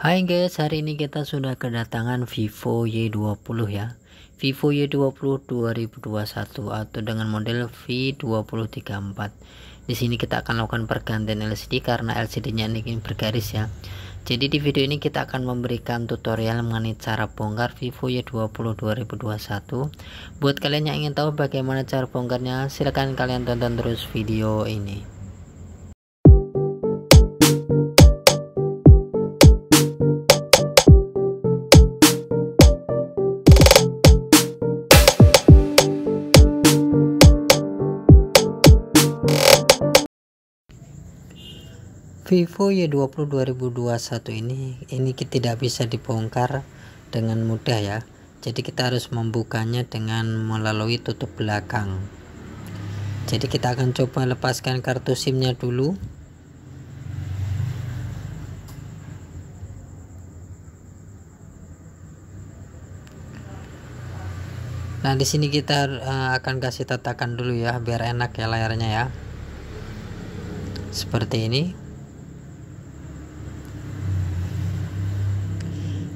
Hai guys, hari ini kita sudah kedatangan Vivo Y20 ya. Vivo Y20 2021 atau dengan model v 2034 Di sini kita akan lakukan pergantian LCD karena LCD-nya ini bergaris ya. Jadi di video ini kita akan memberikan tutorial mengenai cara bongkar Vivo Y20 2021. Buat kalian yang ingin tahu bagaimana cara bongkarnya, silahkan kalian tonton terus video ini. Vivo Y20 2021 ini ini kita tidak bisa dibongkar dengan mudah ya jadi kita harus membukanya dengan melalui tutup belakang jadi kita akan coba lepaskan kartu SIM-nya dulu nah di sini kita eh, akan kasih tatakan dulu ya biar enak ya layarnya ya seperti ini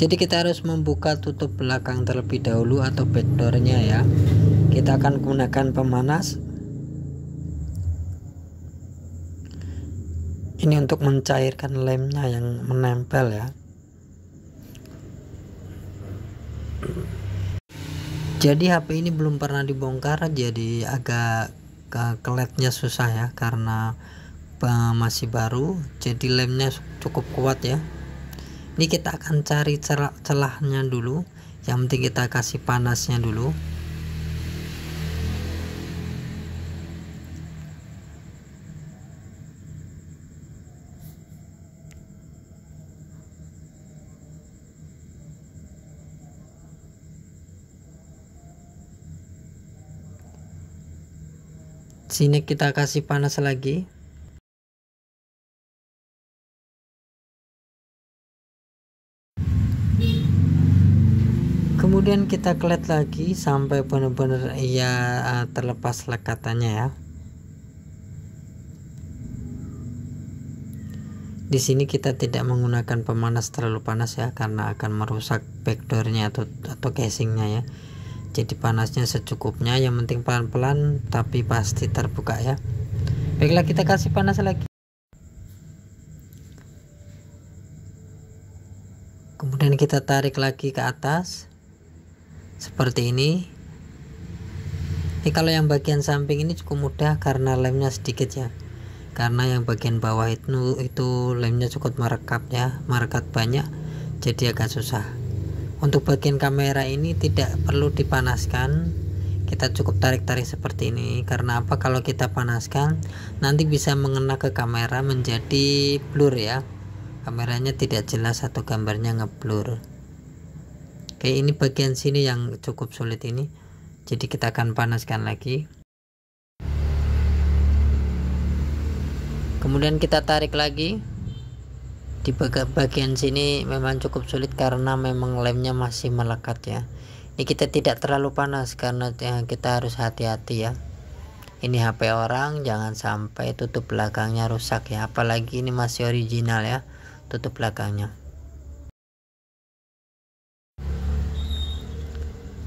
jadi kita harus membuka tutup belakang terlebih dahulu atau backdoornya ya kita akan gunakan pemanas ini untuk mencairkan lemnya yang menempel ya jadi HP ini belum pernah dibongkar jadi agak ke keletnya susah ya karena eh, masih baru jadi lemnya cukup kuat ya ini kita akan cari celah celahnya dulu yang penting kita kasih panasnya dulu sini kita kasih panas lagi kemudian kita kelet lagi sampai benar-benar ia eh, terlepas lekatannya ya di sini kita tidak menggunakan pemanas terlalu panas ya karena akan merusak backdoornya atau atau casingnya ya jadi panasnya secukupnya yang penting pelan-pelan tapi pasti terbuka ya baiklah kita kasih panas lagi kemudian kita tarik lagi ke atas seperti ini ini kalau yang bagian samping ini cukup mudah karena lemnya sedikit ya karena yang bagian bawah itu itu lemnya cukup merekat ya merekat banyak jadi agak susah untuk bagian kamera ini tidak perlu dipanaskan kita cukup tarik-tarik seperti ini karena apa kalau kita panaskan nanti bisa mengena ke kamera menjadi blur ya kameranya tidak jelas atau gambarnya ngeblur Oke, ini bagian sini yang cukup sulit ini jadi kita akan panaskan lagi kemudian kita tarik lagi di bagian sini memang cukup sulit karena memang lemnya masih melekat ya ini kita tidak terlalu panas karena ya, kita harus hati-hati ya ini HP orang jangan sampai tutup belakangnya rusak ya apalagi ini masih original ya tutup belakangnya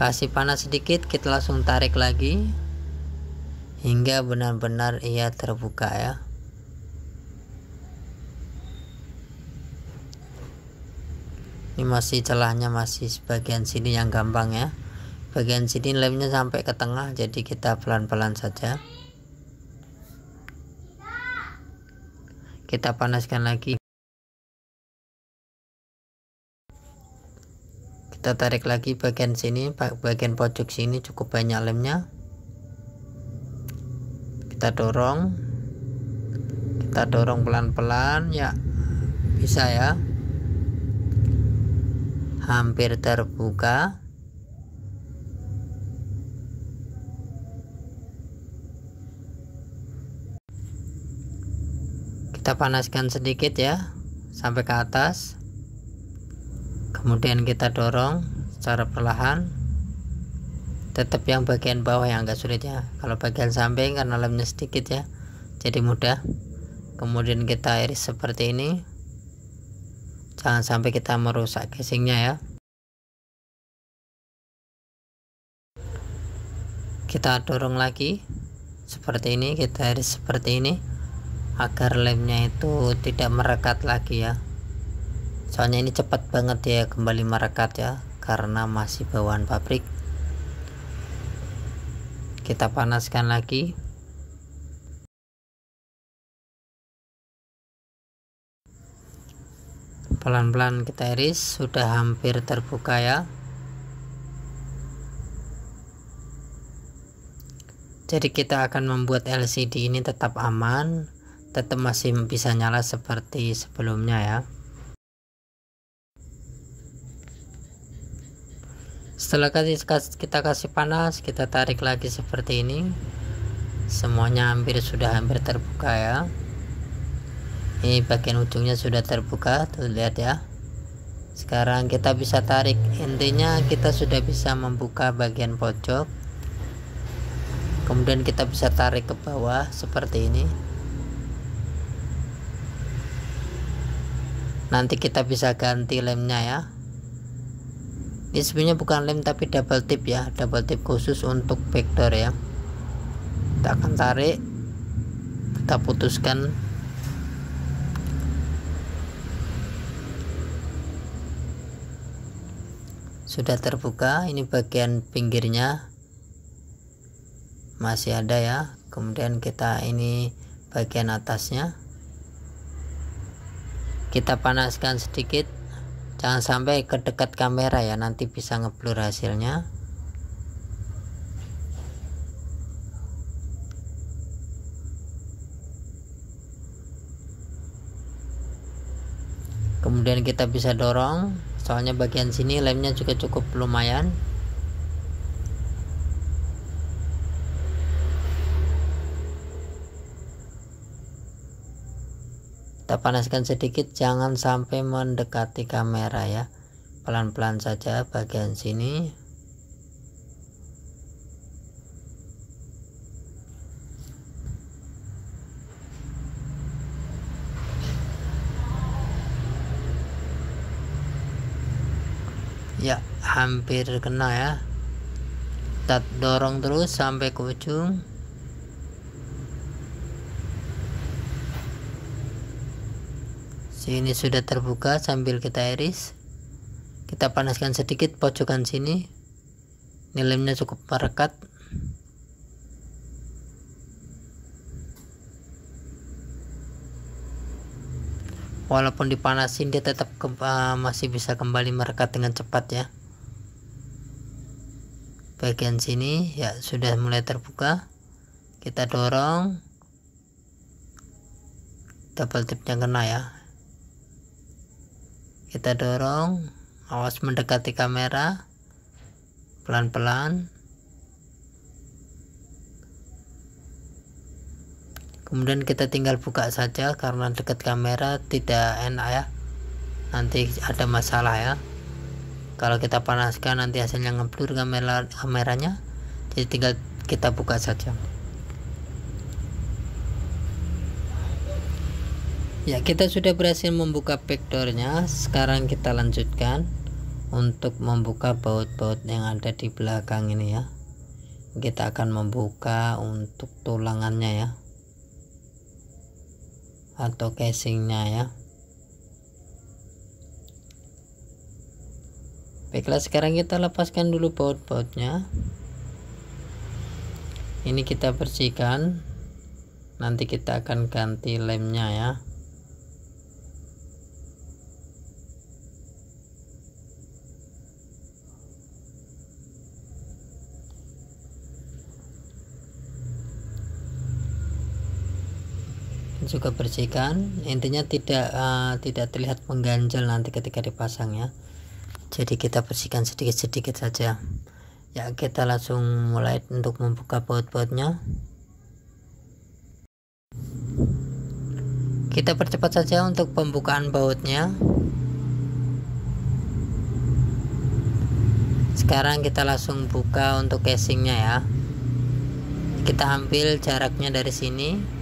Kasih panas sedikit, kita langsung tarik lagi hingga benar-benar ia terbuka ya. Ini masih celahnya masih sebagian sini yang gampang ya. Bagian sini lemnya sampai ke tengah, jadi kita pelan-pelan saja. Kita panaskan lagi. kita tarik lagi bagian sini bagian pojok sini cukup banyak lemnya kita dorong kita dorong pelan-pelan ya bisa ya hampir terbuka kita panaskan sedikit ya sampai ke atas kemudian kita dorong secara perlahan tetap yang bagian bawah yang agak sulit ya kalau bagian samping karena lemnya sedikit ya jadi mudah kemudian kita iris seperti ini jangan sampai kita merusak casingnya ya kita dorong lagi seperti ini kita iris seperti ini agar lemnya itu tidak merekat lagi ya soalnya ini cepat banget ya kembali merekat ya karena masih bawaan pabrik kita panaskan lagi pelan-pelan kita iris sudah hampir terbuka ya jadi kita akan membuat LCD ini tetap aman tetap masih bisa nyala seperti sebelumnya ya setelah kita kasih panas kita tarik lagi seperti ini semuanya hampir sudah hampir terbuka ya ini bagian ujungnya sudah terbuka tuh lihat ya sekarang kita bisa tarik intinya kita sudah bisa membuka bagian pojok kemudian kita bisa tarik ke bawah seperti ini nanti kita bisa ganti lemnya ya ini sebenarnya bukan lem tapi double tip ya double tip khusus untuk backdoor ya kita akan tarik kita putuskan sudah terbuka ini bagian pinggirnya masih ada ya kemudian kita ini bagian atasnya kita panaskan sedikit jangan sampai ke dekat kamera ya nanti bisa ngeblur hasilnya kemudian kita bisa dorong soalnya bagian sini lemnya juga cukup lumayan kita panaskan sedikit jangan sampai mendekati kamera ya pelan-pelan saja bagian sini ya hampir kena ya kita dorong terus sampai ke ujung Ini sudah terbuka sambil kita iris kita panaskan sedikit pojokan sini ini cukup merekat walaupun dipanasin dia tetap uh, masih bisa kembali merekat dengan cepat ya bagian sini ya sudah mulai terbuka kita dorong double tipnya kena ya kita dorong awas mendekati kamera pelan-pelan kemudian kita tinggal buka saja karena dekat kamera tidak enak ya nanti ada masalah ya kalau kita panaskan nanti hasilnya ngeblur kamera kameranya jadi tinggal kita buka saja ya kita sudah berhasil membuka backdoornya sekarang kita lanjutkan untuk membuka baut-baut yang ada di belakang ini ya kita akan membuka untuk tulangannya ya atau casingnya ya baiklah sekarang kita lepaskan dulu baut-bautnya ini kita bersihkan nanti kita akan ganti lemnya ya juga bersihkan intinya tidak uh, tidak terlihat mengganjal nanti ketika dipasang ya jadi kita bersihkan sedikit-sedikit saja ya kita langsung mulai untuk membuka baut-bautnya kita percepat saja untuk pembukaan bautnya sekarang kita langsung buka untuk casingnya ya kita ambil jaraknya dari sini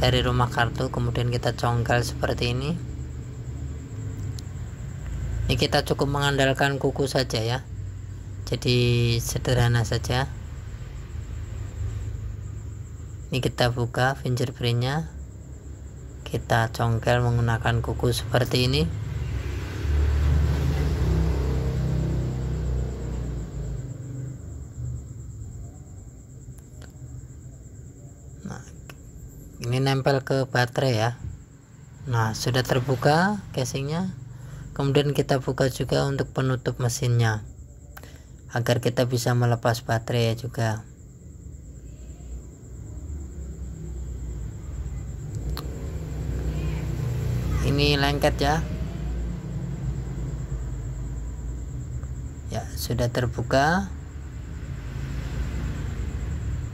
dari rumah kartu kemudian kita congkel seperti ini ini kita cukup mengandalkan kuku saja ya jadi sederhana saja ini kita buka fingerprintnya kita congkel menggunakan kuku seperti ini nempel ke baterai ya nah sudah terbuka casingnya kemudian kita buka juga untuk penutup mesinnya agar kita bisa melepas baterai juga ini lengket ya ya sudah terbuka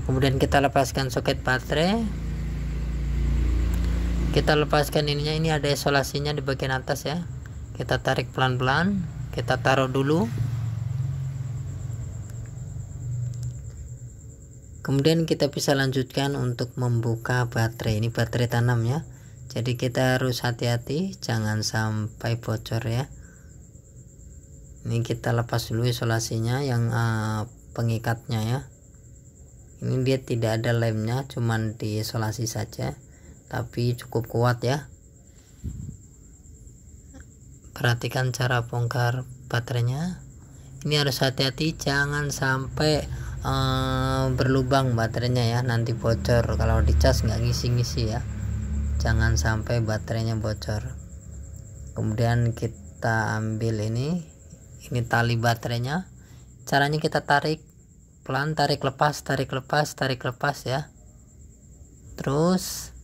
kemudian kita lepaskan soket baterai kita lepaskan ininya ini ada isolasinya di bagian atas ya kita tarik pelan-pelan kita taruh dulu kemudian kita bisa lanjutkan untuk membuka baterai ini baterai tanam ya jadi kita harus hati-hati jangan sampai bocor ya ini kita lepas dulu isolasinya yang uh, pengikatnya ya ini dia tidak ada lemnya cuman diisolasi saja tapi cukup kuat ya perhatikan cara bongkar baterainya ini harus hati-hati jangan sampai eh, berlubang baterainya ya nanti bocor kalau dicas nggak ngisi-ngisi ya jangan sampai baterainya bocor kemudian kita ambil ini ini tali baterainya caranya kita tarik pelan tarik lepas tarik lepas tarik lepas ya terus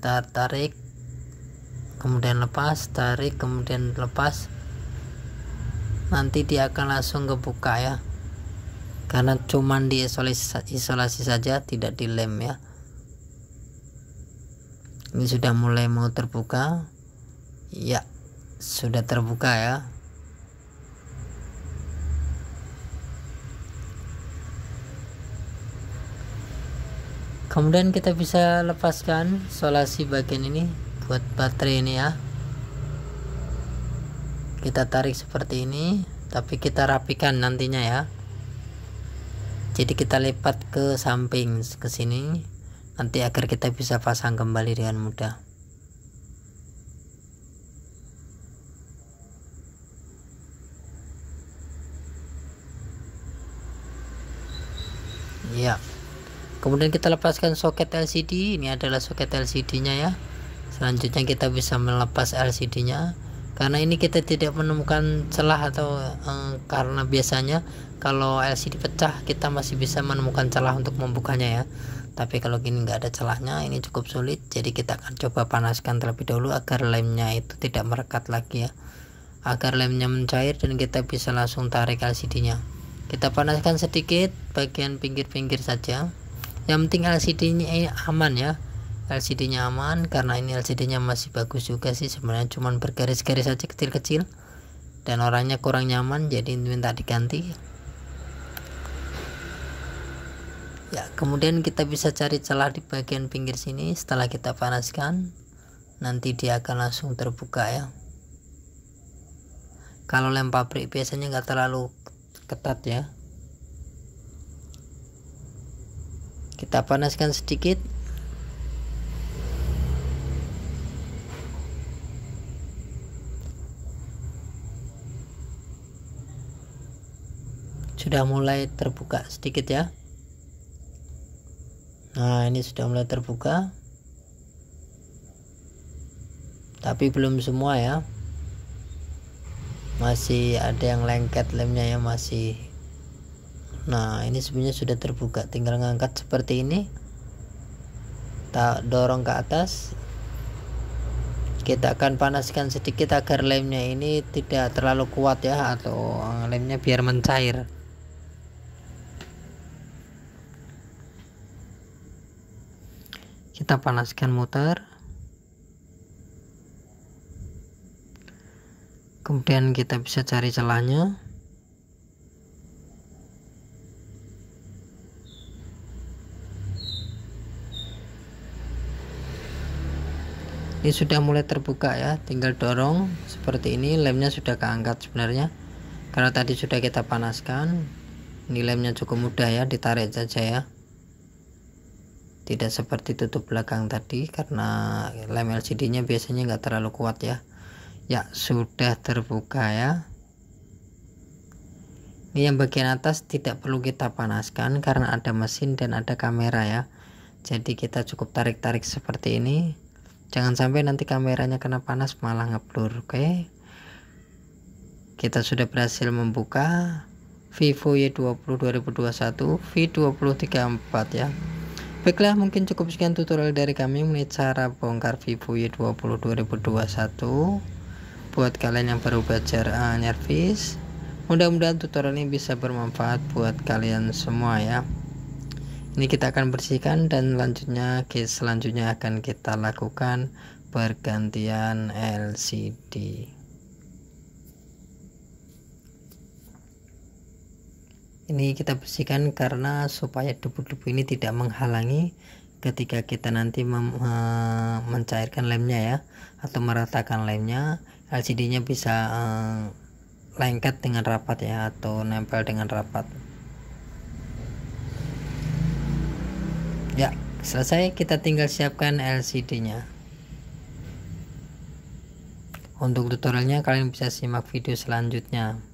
tarik kemudian lepas tarik kemudian lepas nanti dia akan langsung kebuka ya karena cuman di isolasi, isolasi saja tidak dilem ya ini sudah mulai mau terbuka ya sudah terbuka ya kemudian kita bisa lepaskan solasi bagian ini buat baterai ini ya kita tarik seperti ini tapi kita rapikan nantinya ya jadi kita lipat ke samping ke sini nanti agar kita bisa pasang kembali dengan mudah kemudian kita lepaskan soket LCD ini adalah soket LCD nya ya selanjutnya kita bisa melepas LCD nya karena ini kita tidak menemukan celah atau eh, karena biasanya kalau LCD pecah kita masih bisa menemukan celah untuk membukanya ya tapi kalau gini nggak ada celahnya ini cukup sulit jadi kita akan coba panaskan terlebih dahulu agar lemnya itu tidak merekat lagi ya agar lemnya mencair dan kita bisa langsung tarik LCD nya kita panaskan sedikit bagian pinggir-pinggir saja yang penting LCD-nya eh, aman ya LCD-nya aman karena ini LCD-nya masih bagus juga sih sebenarnya cuman bergaris-garis saja kecil-kecil dan orangnya kurang nyaman jadi minta diganti ya kemudian kita bisa cari celah di bagian pinggir sini setelah kita panaskan nanti dia akan langsung terbuka ya kalau lem pabrik biasanya nggak terlalu ketat ya kita panaskan sedikit sudah mulai terbuka sedikit ya nah ini sudah mulai terbuka tapi belum semua ya masih ada yang lengket lemnya ya masih nah ini sebenarnya sudah terbuka tinggal ngangkat seperti ini tak dorong ke atas kita akan panaskan sedikit agar lemnya ini tidak terlalu kuat ya atau lemnya biar mencair kita panaskan muter kemudian kita bisa cari celahnya ini sudah mulai terbuka ya tinggal dorong seperti ini lemnya sudah keangkat sebenarnya karena tadi sudah kita panaskan ini lemnya cukup mudah ya ditarik saja ya tidak seperti tutup belakang tadi karena lem LCD nya biasanya nggak terlalu kuat ya ya sudah terbuka ya ini yang bagian atas tidak perlu kita panaskan karena ada mesin dan ada kamera ya jadi kita cukup tarik-tarik seperti ini jangan sampai nanti kameranya kena panas malah ngeblur oke okay? kita sudah berhasil membuka Vivo Y20 2021 V2034 ya baiklah mungkin cukup sekian tutorial dari kami mengenai cara bongkar Vivo Y20 2021 buat kalian yang baru belajar uh, eh, nyervis mudah-mudahan tutorial ini bisa bermanfaat buat kalian semua ya ini kita akan bersihkan dan selanjutnya case selanjutnya akan kita lakukan pergantian LCD ini kita bersihkan karena supaya debu-debu ini tidak menghalangi ketika kita nanti mencairkan lemnya ya atau meratakan lemnya LCD-nya bisa eh, lengket dengan rapat ya atau nempel dengan rapat ya selesai kita tinggal siapkan LCD nya untuk tutorialnya kalian bisa simak video selanjutnya